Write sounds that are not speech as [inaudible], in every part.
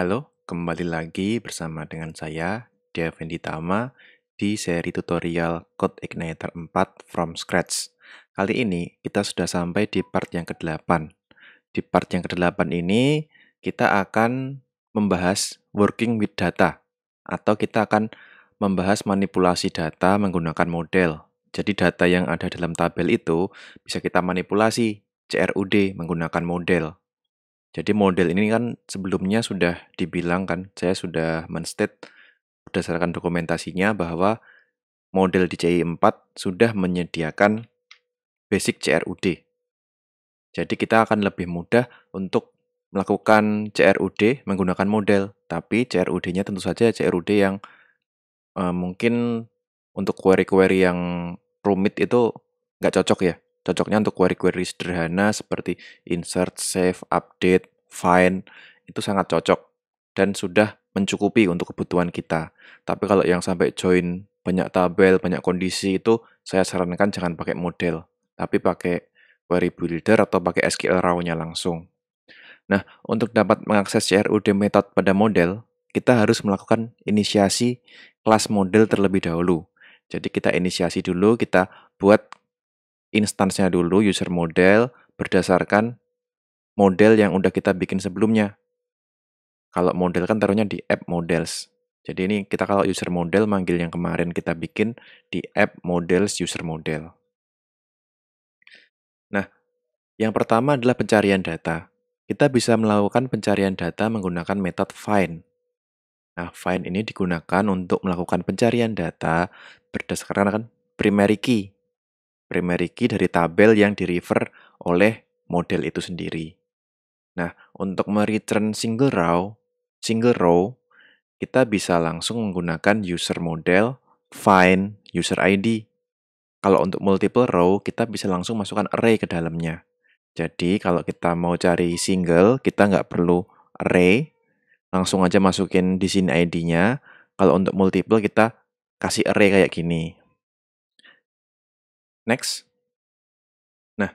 Halo, kembali lagi bersama dengan saya, Devendi Tama di seri tutorial Code Igniter 4 from scratch. Kali ini kita sudah sampai di part yang ke-8. Di part yang ke-8 ini kita akan membahas working with data atau kita akan membahas manipulasi data menggunakan model. Jadi data yang ada dalam tabel itu bisa kita manipulasi CRUD menggunakan model. Jadi model ini kan sebelumnya sudah dibilang kan, saya sudah menstate berdasarkan dokumentasinya bahwa model di ci 4 sudah menyediakan basic CRUD. Jadi kita akan lebih mudah untuk melakukan CRUD menggunakan model, tapi CRUD-nya tentu saja CRUD yang eh, mungkin untuk query-query yang rumit itu nggak cocok ya. Cocoknya untuk query-query sederhana seperti insert, save, update, find, itu sangat cocok dan sudah mencukupi untuk kebutuhan kita. Tapi kalau yang sampai join banyak tabel, banyak kondisi itu saya sarankan jangan pakai model, tapi pakai query builder atau pakai SQL raw-nya langsung. Nah, untuk dapat mengakses CRUD method pada model, kita harus melakukan inisiasi kelas model terlebih dahulu. Jadi kita inisiasi dulu, kita buat instansnya dulu user model berdasarkan model yang udah kita bikin sebelumnya. Kalau model kan taruhnya di app models. Jadi ini kita kalau user model manggil yang kemarin kita bikin di app models user model. Nah, yang pertama adalah pencarian data. Kita bisa melakukan pencarian data menggunakan metode find. Nah, find ini digunakan untuk melakukan pencarian data berdasarkan kan? primary key primary key dari tabel yang di-refer oleh model itu sendiri. Nah, untuk mereturn single row, single row, kita bisa langsung menggunakan user model find user ID. Kalau untuk multiple row, kita bisa langsung masukkan array ke dalamnya. Jadi, kalau kita mau cari single, kita nggak perlu array, langsung aja masukin di sini ID-nya. Kalau untuk multiple, kita kasih array kayak gini, Next. Nah,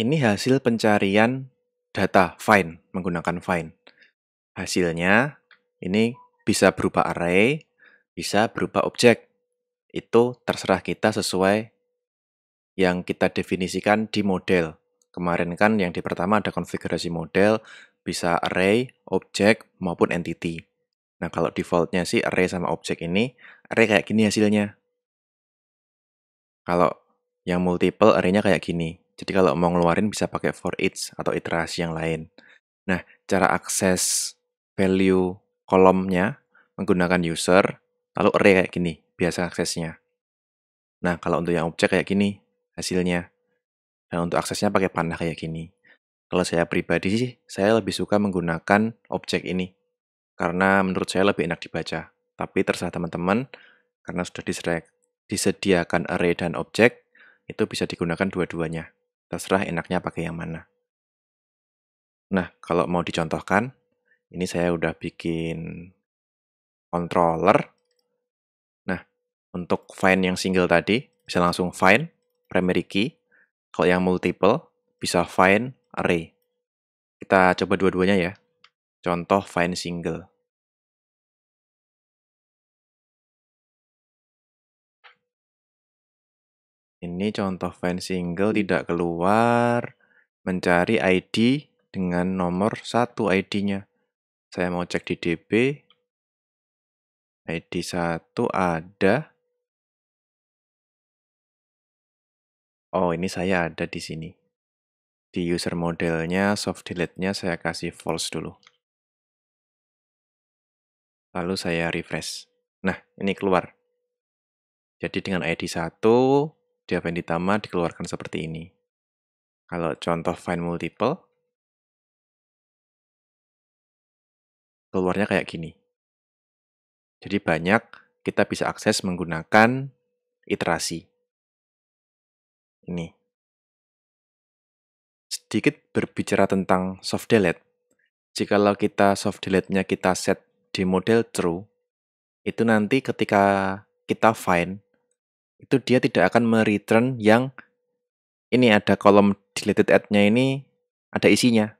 ini hasil pencarian data find menggunakan find. Hasilnya ini bisa berupa array, bisa berupa objek. Itu terserah kita sesuai yang kita definisikan di model. Kemarin kan yang di pertama ada konfigurasi model, bisa array, objek, maupun entity. Nah, kalau defaultnya sih array sama objek ini, array kayak gini hasilnya. Kalau yang multiple arraynya kayak gini. Jadi kalau mau ngeluarin bisa pakai for each atau iterasi yang lain. Nah, cara akses value kolomnya menggunakan user, lalu array kayak gini, biasa aksesnya. Nah, kalau untuk yang objek kayak gini hasilnya. Dan nah, untuk aksesnya pakai panah kayak gini. Kalau saya pribadi sih, saya lebih suka menggunakan objek ini. Karena menurut saya lebih enak dibaca. Tapi terserah teman-teman, karena sudah disediakan array dan objek, itu bisa digunakan dua-duanya. Terserah enaknya pakai yang mana. Nah, kalau mau dicontohkan, ini saya udah bikin controller. Nah, untuk find yang single tadi, bisa langsung find primary key. Kalau yang multiple, bisa find array. Kita coba dua-duanya ya. Contoh find single. Ini contoh find single tidak keluar mencari ID dengan nomor satu ID-nya. Saya mau cek di DB. ID satu ada. Oh, ini saya ada di sini. Di user modelnya, soft delete-nya saya kasih false dulu. Lalu saya refresh. Nah, ini keluar. Jadi dengan ID 1, di yang ditambah dikeluarkan seperti ini. Kalau contoh find multiple, keluarnya kayak gini. Jadi banyak kita bisa akses menggunakan iterasi. Ini. Sedikit berbicara tentang soft delete. Jikalau kita soft delete-nya kita set di model true, itu nanti ketika kita find itu dia tidak akan mereturn yang ini ada kolom deleted add nya ini ada isinya.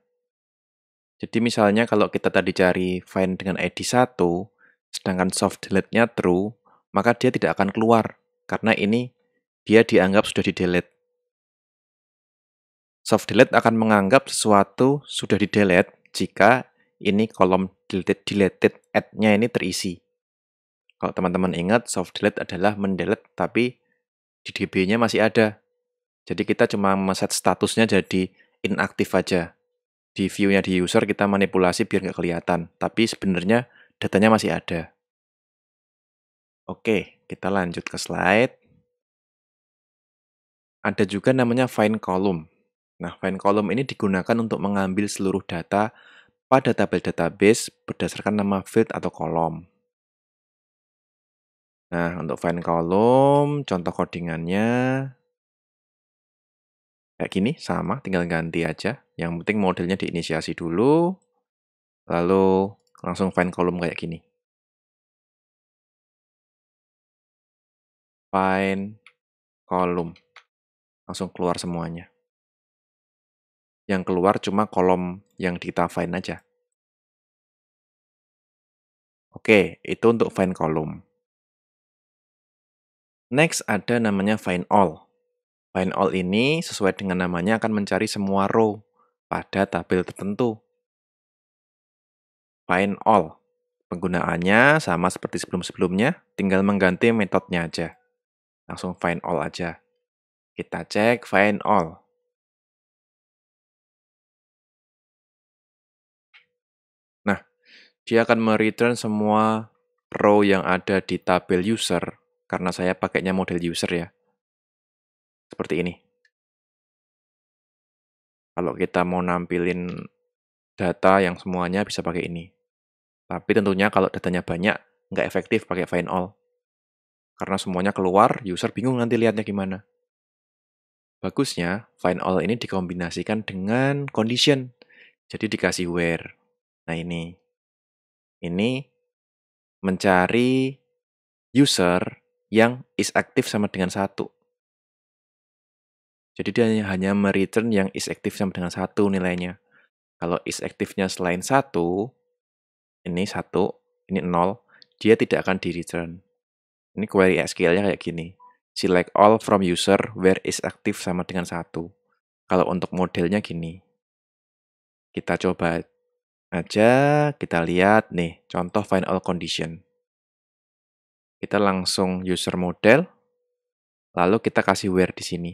Jadi misalnya kalau kita tadi cari find dengan ID 1, sedangkan soft delete-nya true, maka dia tidak akan keluar karena ini dia dianggap sudah di-delete. Soft delete akan menganggap sesuatu sudah di-delete jika ini kolom deleted, deleted add nya ini terisi. Kalau teman-teman ingat, soft delete adalah mendelete tapi di DB-nya masih ada. Jadi kita cuma meset statusnya jadi inaktif aja. Di view-nya di user kita manipulasi biar nggak kelihatan, tapi sebenarnya datanya masih ada. Oke, kita lanjut ke slide. Ada juga namanya find column. Nah, find column ini digunakan untuk mengambil seluruh data pada tabel database berdasarkan nama field atau kolom. Nah, untuk find column, contoh codingannya kayak gini, sama, tinggal ganti aja. Yang penting modelnya diinisiasi dulu, lalu langsung find column kayak gini. Find column. Langsung keluar semuanya. Yang keluar cuma kolom yang kita find aja. Oke, itu untuk find column. Next ada namanya find all. Find all ini sesuai dengan namanya akan mencari semua row pada tabel tertentu. Find all. Penggunaannya sama seperti sebelum-sebelumnya, tinggal mengganti metodenya aja. Langsung find all aja. Kita cek find all. Nah, dia akan mereturn semua row yang ada di tabel user karena saya pakainya model user ya. Seperti ini. Kalau kita mau nampilin data yang semuanya bisa pakai ini. Tapi tentunya kalau datanya banyak, nggak efektif pakai find all. Karena semuanya keluar, user bingung nanti lihatnya gimana. Bagusnya, find all ini dikombinasikan dengan condition. Jadi dikasih where. Nah ini. Ini mencari user yang is active sama dengan satu. Jadi dia hanya mereturn yang is active sama dengan satu nilainya. Kalau is active-nya selain satu, ini satu, ini nol, dia tidak akan di return. Ini query SQL-nya kayak gini. Select all from user where is active sama dengan satu. Kalau untuk modelnya gini. Kita coba aja, kita lihat nih, contoh find all condition. Kita langsung user model, lalu kita kasih where di sini.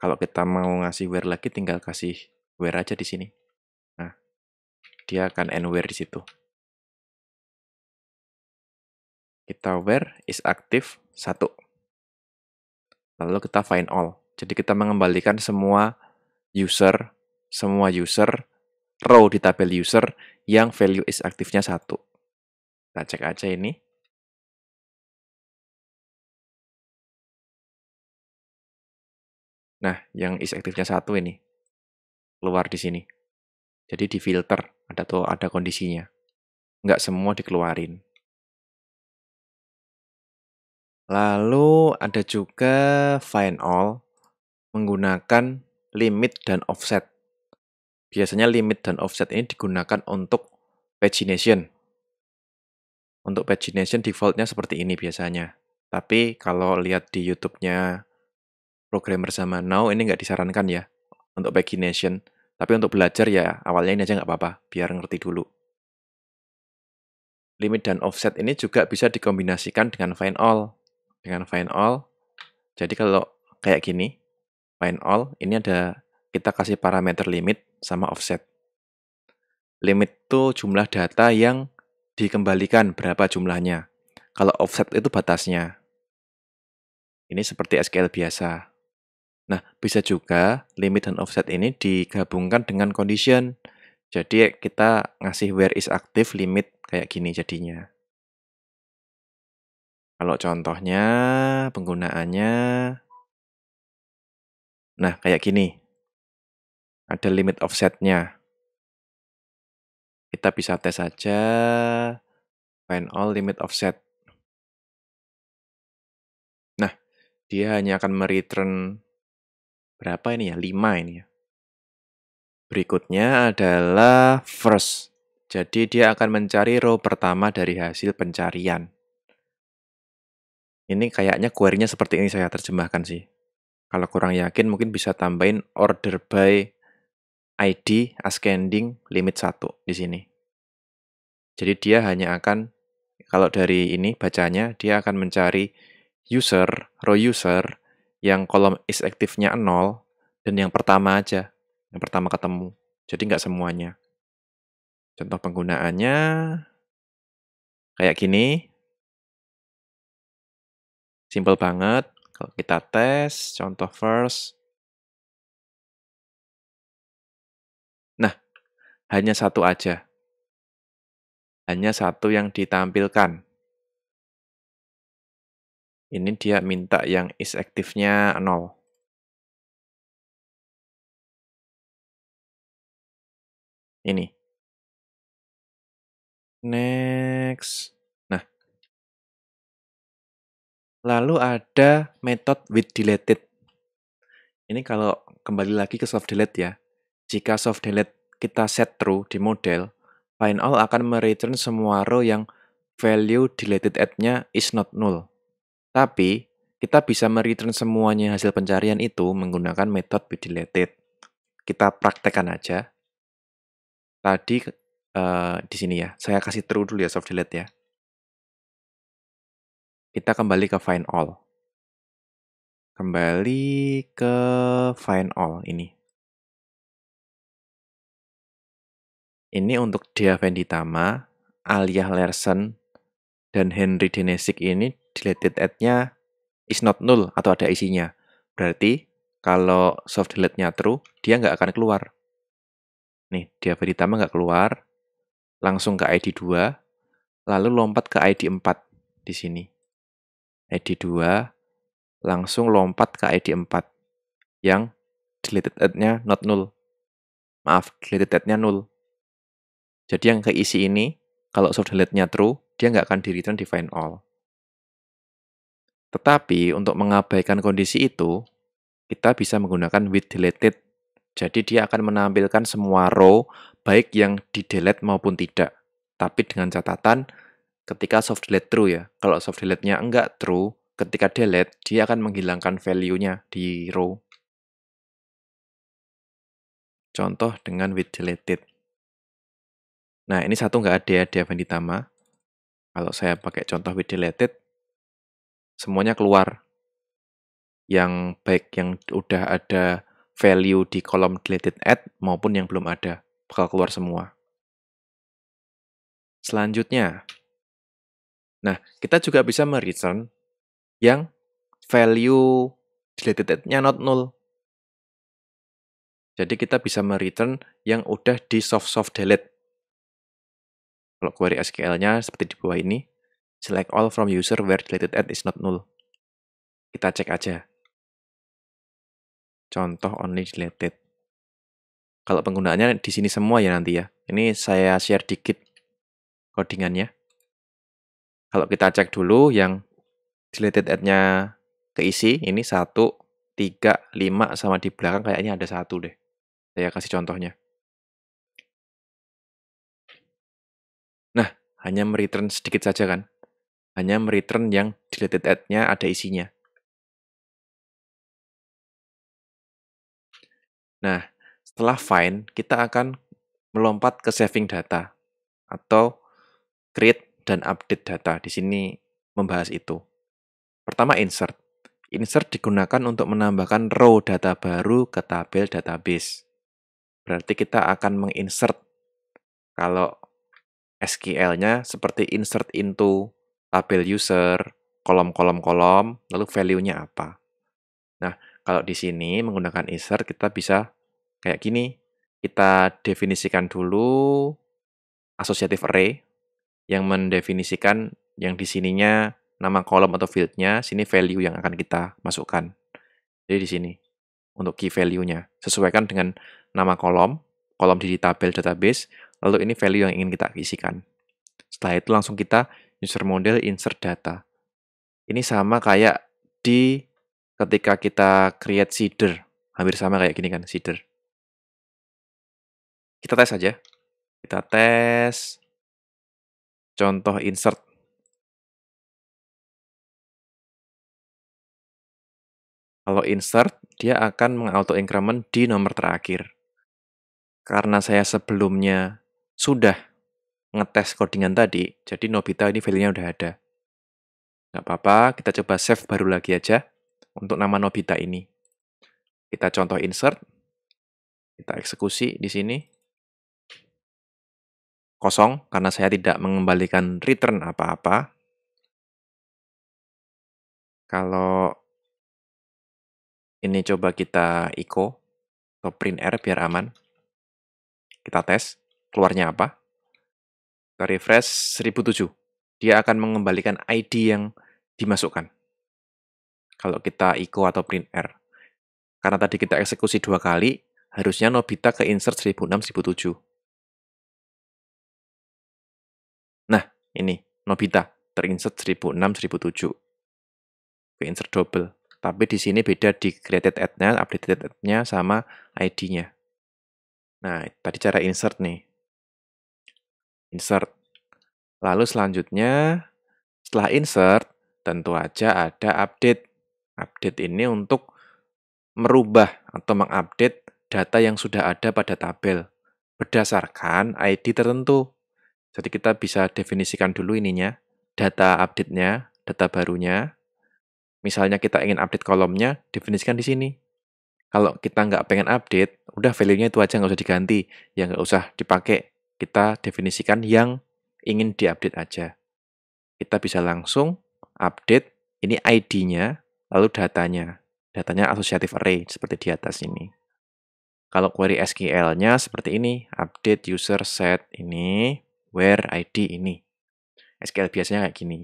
Kalau kita mau ngasih where lagi, tinggal kasih where aja di sini. Nah, dia akan end where di situ. Kita where is active 1. Lalu kita find all. Jadi kita mengembalikan semua user, semua user, row di tabel user yang value is aktifnya satu Kita cek aja ini. Nah, yang is aktifnya satu ini keluar di sini. Jadi di filter ada tuh ada kondisinya. Nggak semua dikeluarin. Lalu ada juga find all menggunakan limit dan offset. Biasanya limit dan offset ini digunakan untuk pagination. Untuk pagination defaultnya seperti ini biasanya. Tapi kalau lihat di YouTube-nya programmer zaman now ini nggak disarankan ya untuk pagination. Tapi untuk belajar ya awalnya ini aja nggak apa-apa, biar ngerti dulu. Limit dan offset ini juga bisa dikombinasikan dengan find all. Dengan find all, jadi kalau kayak gini, find all, ini ada kita kasih parameter limit sama offset. Limit itu jumlah data yang dikembalikan berapa jumlahnya. Kalau offset itu batasnya. Ini seperti SQL biasa. Nah, bisa juga limit dan offset ini digabungkan dengan condition. Jadi kita ngasih where is active limit kayak gini jadinya. Kalau contohnya, penggunaannya, nah kayak gini. Ada limit offsetnya. Kita bisa tes saja, find all limit offset. Nah, dia hanya akan mereturn Berapa ini ya? 5 ini ya. Berikutnya adalah first. Jadi dia akan mencari row pertama dari hasil pencarian. Ini kayaknya query-nya seperti ini saya terjemahkan sih. Kalau kurang yakin mungkin bisa tambahin order by ID ascending limit 1 di sini. Jadi dia hanya akan kalau dari ini bacanya dia akan mencari user, row user yang kolom is active-nya 0 dan yang pertama aja, yang pertama ketemu. Jadi nggak semuanya. Contoh penggunaannya kayak gini. Simple banget. Kalau kita tes, contoh first. Nah, hanya satu aja. Hanya satu yang ditampilkan. Ini dia minta yang is active-nya 0. Ini. Next. Nah. Lalu ada method with deleted. Ini kalau kembali lagi ke soft delete ya. Jika soft delete kita set true di model, find all akan mereturn semua row yang value deleted at-nya is not null. Tapi, kita bisa mereturn semuanya hasil pencarian itu menggunakan metode bdeleted. Kita praktekkan aja. Tadi uh, di sini ya, saya kasih true dulu ya soft delete ya. Kita kembali ke find all. Kembali ke find all ini. Ini untuk Dia Venditama, Alia Lersen, dan Henry Denesik ini deleted at-nya is not null atau ada isinya. Berarti kalau soft delete-nya true, dia nggak akan keluar. Nih, dia ditambah nggak keluar, langsung ke ID 2, lalu lompat ke ID 4 di sini. ID 2, langsung lompat ke ID 4, yang deleted at-nya not null. Maaf, deleted at-nya null. Jadi yang keisi ini, kalau soft delete-nya true, dia nggak akan di-return define all. Tetapi untuk mengabaikan kondisi itu, kita bisa menggunakan with deleted. Jadi dia akan menampilkan semua row, baik yang di delete maupun tidak. Tapi dengan catatan, ketika soft delete true ya. Kalau soft delete-nya enggak true, ketika delete, dia akan menghilangkan value-nya di row. Contoh dengan with deleted. Nah, ini satu enggak ada ya, Diavan Ditama. Kalau saya pakai contoh with deleted, semuanya keluar. Yang baik yang udah ada value di kolom deleted at maupun yang belum ada, bakal keluar semua. Selanjutnya, nah kita juga bisa mereturn yang value deleted at-nya not null. Jadi kita bisa mereturn yang udah di soft-soft delete. Kalau query SQL-nya seperti di bawah ini, Select all from user where deleted ad is not null. Kita cek aja. Contoh only deleted. Kalau penggunaannya di sini semua ya nanti ya. Ini saya share dikit codingannya. Kalau kita cek dulu yang deleted ad nya keisi, ini 1, 3, 5, sama di belakang kayaknya ada satu deh. Saya kasih contohnya. Nah, hanya mereturn sedikit saja kan hanya mereturn yang deleted add nya ada isinya. Nah, setelah find, kita akan melompat ke saving data atau create dan update data. Di sini membahas itu. Pertama insert. Insert digunakan untuk menambahkan row data baru ke tabel database. Berarti kita akan menginsert kalau SQL-nya seperti insert into Tabel user, kolom-kolom-kolom, lalu value-nya apa. Nah, kalau di sini menggunakan insert kita bisa kayak gini. Kita definisikan dulu asosiatif array yang mendefinisikan yang di sininya nama kolom atau field-nya, sini value yang akan kita masukkan. Jadi di sini untuk key value-nya. Sesuaikan dengan nama kolom, kolom di tabel database, lalu ini value yang ingin kita isikan. Setelah itu langsung kita user model, insert data. Ini sama kayak di ketika kita create seeder. Hampir sama kayak gini kan, seeder. Kita tes aja. Kita tes contoh insert. Kalau insert, dia akan mengauto increment di nomor terakhir. Karena saya sebelumnya sudah ngetes codingan tadi, jadi Nobita ini value-nya udah ada. Nggak apa-apa, kita coba save baru lagi aja untuk nama Nobita ini. Kita contoh insert, kita eksekusi di sini. Kosong, karena saya tidak mengembalikan return apa-apa. Kalau ini coba kita echo atau print R biar aman. Kita tes, keluarnya apa ke refresh 1007. Dia akan mengembalikan ID yang dimasukkan. Kalau kita echo atau print R. Karena tadi kita eksekusi dua kali, harusnya Nobita ke insert 1006 1007. Nah, ini Nobita terinsert 1006 1007. Ke insert double. Tapi di sini beda di created at-nya, updated at-nya sama ID-nya. Nah, tadi cara insert nih insert. Lalu selanjutnya, setelah insert, tentu aja ada update. Update ini untuk merubah atau mengupdate data yang sudah ada pada tabel berdasarkan ID tertentu. Jadi kita bisa definisikan dulu ininya, data update-nya, data barunya. Misalnya kita ingin update kolomnya, definisikan di sini. Kalau kita nggak pengen update, udah value-nya itu aja nggak usah diganti, ya nggak usah dipakai. Kita definisikan yang ingin diupdate aja. Kita bisa langsung update ini ID-nya, lalu datanya. Datanya asosiatif array seperti di atas ini. Kalau query SQL-nya seperti ini, update user set ini, where ID ini. SQL biasanya kayak gini.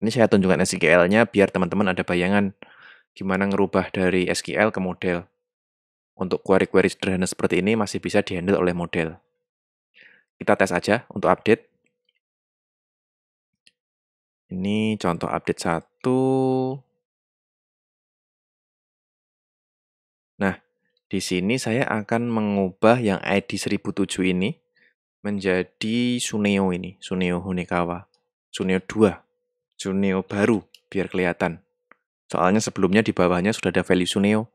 Ini saya tunjukkan SQL-nya biar teman-teman ada bayangan gimana ngerubah dari SQL ke model. Untuk query-query sederhana seperti ini masih bisa dihandle oleh model. Kita tes aja untuk update. Ini contoh update 1. Nah, di sini saya akan mengubah yang ID 1007 ini menjadi Suneo ini, Suneo Honekawa. Suneo 2, Suneo baru biar kelihatan. Soalnya sebelumnya di bawahnya sudah ada value Suneo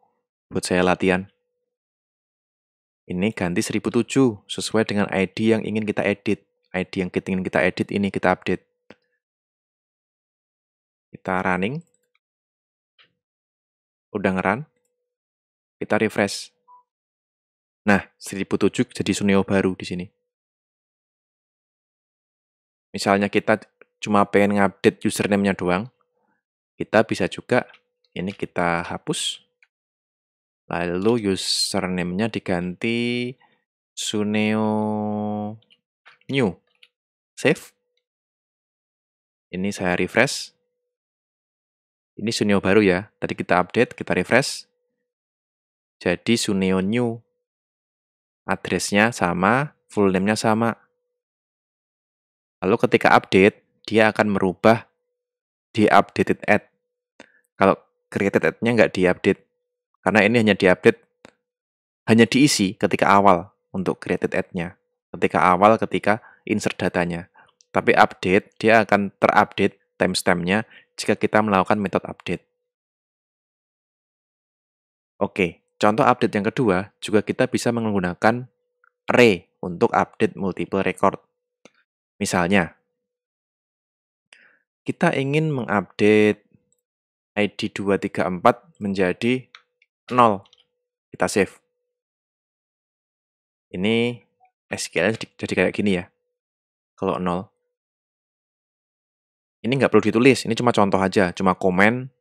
buat saya latihan. Ini ganti 1007 sesuai dengan ID yang ingin kita edit. ID yang kita ingin kita edit ini kita update. Kita running. Udah ngeran. Kita refresh. Nah, 1007 jadi Suneo baru di sini. Misalnya kita cuma pengen ngupdate username-nya doang, kita bisa juga ini kita hapus Lalu username-nya diganti Suneo New. Save. Ini saya refresh. Ini Suneo baru ya. Tadi kita update, kita refresh. Jadi Suneo New. Addressnya sama, full name-nya sama. Lalu ketika update, dia akan merubah di updated ad. Kalau created ad-nya nggak di update, karena ini hanya diupdate, hanya diisi ketika awal untuk created ad-nya. Ketika awal, ketika insert datanya. Tapi update, dia akan terupdate timestamp-nya jika kita melakukan metode update. Oke, contoh update yang kedua juga kita bisa menggunakan array untuk update multiple record. Misalnya, kita ingin mengupdate ID 234 menjadi 0. Kita save. Ini SQL jadi kayak gini ya. Kalau 0. Ini nggak perlu ditulis, ini cuma contoh aja, cuma komen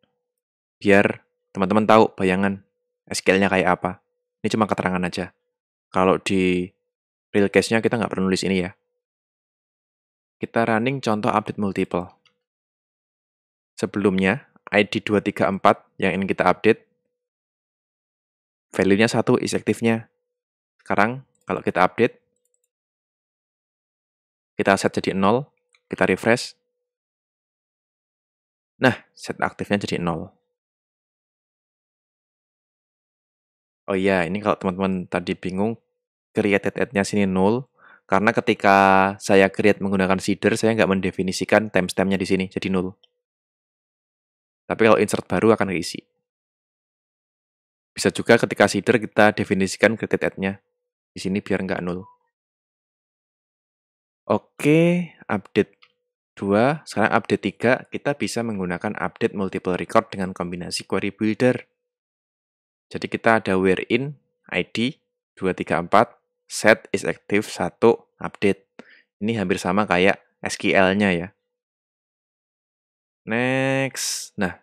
biar teman-teman tahu bayangan SQL-nya kayak apa. Ini cuma keterangan aja. Kalau di real case-nya kita nggak perlu nulis ini ya. Kita running contoh update multiple. Sebelumnya, ID 234 yang ingin kita update value-nya satu is active-nya. Sekarang kalau kita update, kita set jadi 0, kita refresh. Nah, set aktifnya jadi 0. Oh iya, ini kalau teman-teman tadi bingung, created at-nya sini 0, karena ketika saya create menggunakan seeder, saya nggak mendefinisikan timestampnya di sini, jadi 0. Tapi kalau insert baru akan keisi. Bisa juga ketika seeder kita definisikan credit add-nya. Di sini biar nggak nol. Oke, update 2. Sekarang update 3, kita bisa menggunakan update multiple record dengan kombinasi query builder. Jadi kita ada where in ID 234, set is active 1, update. Ini hampir sama kayak SQL-nya ya. Next. Nah,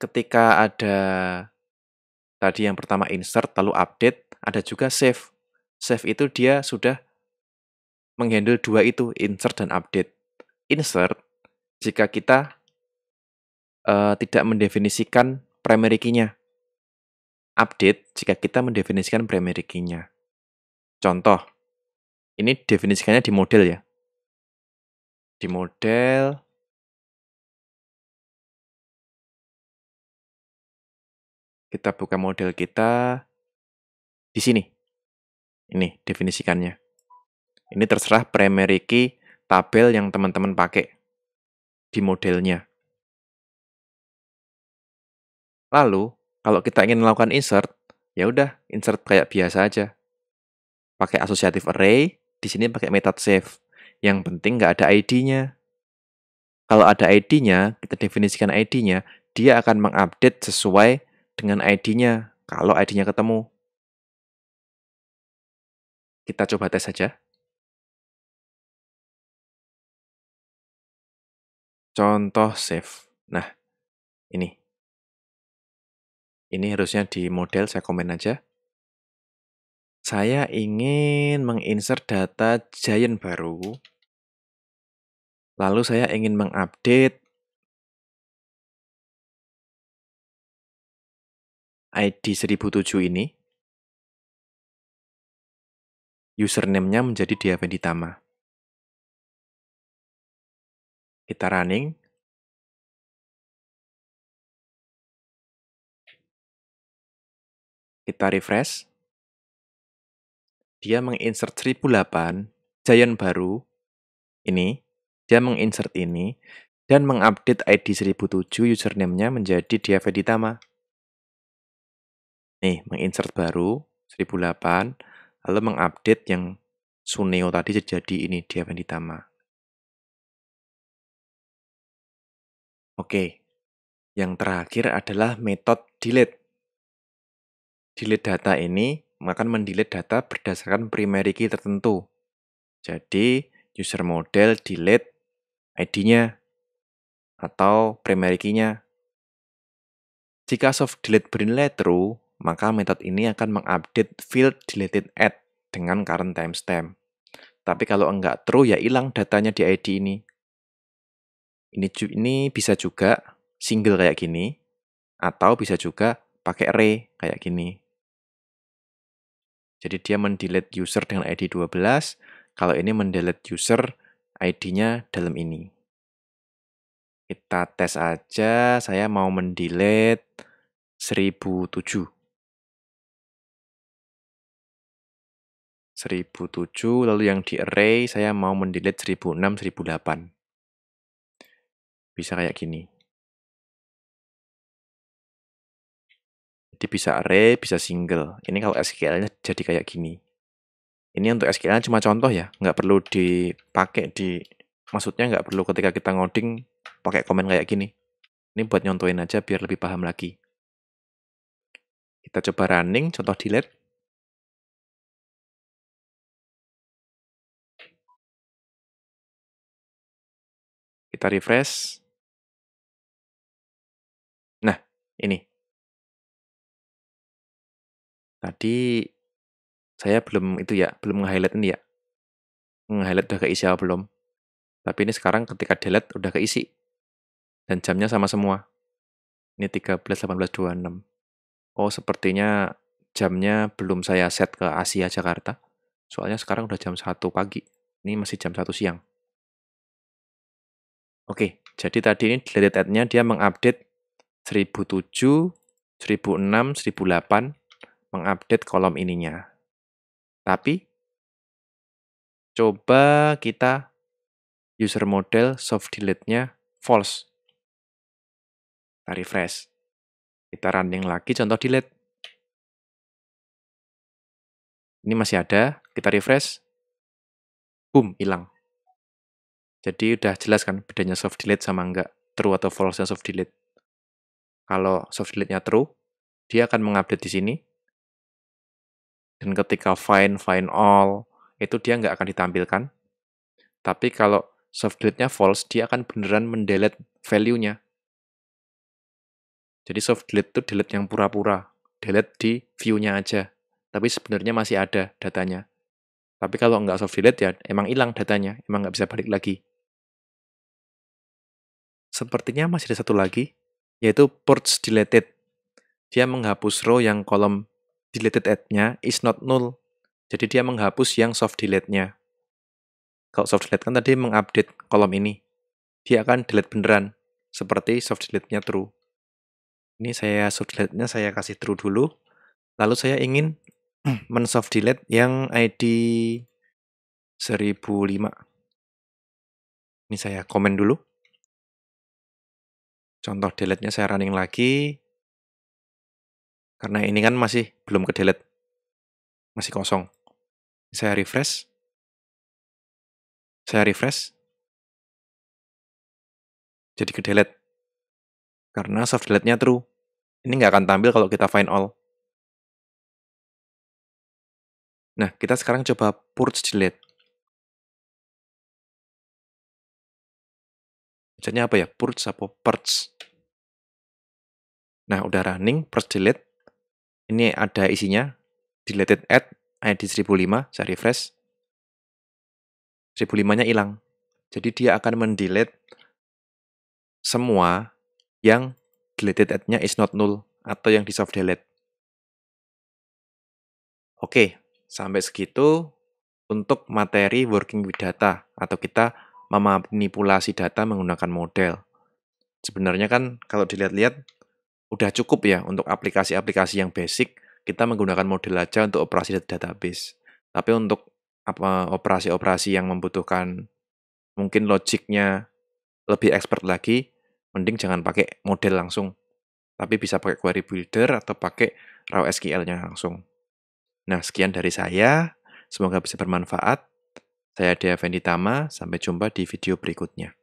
ketika ada Tadi yang pertama insert, lalu update, ada juga save. Save itu dia sudah menghandle dua itu, insert dan update. Insert, jika kita uh, tidak mendefinisikan primary key-nya. Update, jika kita mendefinisikan primary key-nya. Contoh, ini definisikannya di model ya. Di model, Kita buka model kita di sini. Ini definisikannya. Ini terserah primary key tabel yang teman-teman pakai di modelnya. Lalu, kalau kita ingin melakukan insert, ya udah insert kayak biasa aja. Pakai associative array, di sini pakai method save. Yang penting nggak ada ID-nya. Kalau ada ID-nya, kita definisikan ID-nya, dia akan mengupdate sesuai dengan ID-nya kalau ID-nya ketemu. Kita coba tes saja. Contoh save. Nah, ini. Ini harusnya di model, saya komen aja. Saya ingin menginsert data giant baru. Lalu saya ingin mengupdate ID 1007 ini, username-nya menjadi diaventitama. Kita running. Kita refresh. Dia menginsert 1008, giant baru, ini. Dia menginsert ini, dan mengupdate ID 1007 username-nya menjadi diaventitama. Nih, menginsert baru 1008, lalu mengupdate yang Suneo tadi jadi ini yang Avenditama. Oke, yang terakhir adalah metode delete. Delete data ini akan mendelete data berdasarkan primary key tertentu. Jadi, user model delete ID-nya atau primary key-nya. Jika soft delete bernilai true, maka metode ini akan mengupdate field deleted at dengan current timestamp. Tapi kalau enggak true ya hilang datanya di ID ini. Ini ini bisa juga single kayak gini atau bisa juga pakai array kayak gini. Jadi dia mendelete user dengan ID 12, kalau ini mendelete user ID-nya dalam ini. Kita tes aja, saya mau mendelete 1007. 1007 lalu yang di array saya mau mendelete 1006 1008 bisa kayak gini jadi bisa array bisa single ini kalau SQL nya jadi kayak gini ini untuk SQL cuma contoh ya nggak perlu dipakai di maksudnya nggak perlu ketika kita ngoding pakai komen kayak gini ini buat nyontohin aja biar lebih paham lagi kita coba running contoh delete Kita refresh. Nah, ini. Tadi saya belum itu ya, belum nge-highlight ini ya. Nge-highlight udah keisi apa belum? Tapi ini sekarang ketika delete udah keisi. Dan jamnya sama semua. Ini 13.18.26. Oh, sepertinya jamnya belum saya set ke Asia Jakarta. Soalnya sekarang udah jam 1 pagi. Ini masih jam 1 siang. Oke, jadi tadi ini deleted add-nya dia mengupdate 1007, 1006, 1008 mengupdate kolom ininya. Tapi coba kita user model soft delete-nya false. Kita refresh. Kita running lagi contoh delete. Ini masih ada, kita refresh. Boom, hilang. Jadi udah jelas kan bedanya soft delete sama enggak true atau false soft delete. Kalau soft delete-nya true, dia akan mengupdate di sini. Dan ketika find, find all, itu dia enggak akan ditampilkan. Tapi kalau soft delete-nya false, dia akan beneran mendelete value-nya. Jadi soft delete itu delete yang pura-pura, delete di view-nya aja. Tapi sebenarnya masih ada datanya. Tapi kalau enggak soft delete ya emang hilang datanya, emang nggak bisa balik lagi sepertinya masih ada satu lagi, yaitu purge deleted. Dia menghapus row yang kolom deleted add nya is not null. Jadi dia menghapus yang soft delete-nya. Kalau soft delete kan tadi mengupdate kolom ini. Dia akan delete beneran, seperti soft delete-nya true. Ini saya soft delete-nya saya kasih true dulu. Lalu saya ingin [clears throat] men soft delete yang ID 1005. Ini saya komen dulu. Contoh delete-nya saya running lagi. Karena ini kan masih belum ke delete. Masih kosong. Saya refresh. Saya refresh. Jadi ke delete. Karena soft delete-nya true. Ini nggak akan tampil kalau kita find all. Nah, kita sekarang coba purge delete. Bacanya apa ya? Purge apa purge? Nah, udah running, purge delete. Ini ada isinya, deleted at, ID 1005, saya refresh. 1005-nya hilang. Jadi dia akan mendelete semua yang deleted atnya nya is not null atau yang di soft delete. Oke, sampai segitu untuk materi working with data atau kita memanipulasi data menggunakan model. Sebenarnya kan kalau dilihat-lihat udah cukup ya untuk aplikasi-aplikasi yang basic kita menggunakan model aja untuk operasi database. Tapi untuk operasi-operasi yang membutuhkan mungkin logiknya lebih expert lagi, mending jangan pakai model langsung. Tapi bisa pakai query builder atau pakai raw SQL-nya langsung. Nah, sekian dari saya. Semoga bisa bermanfaat. Saya Dea Venditama, sampai jumpa di video berikutnya.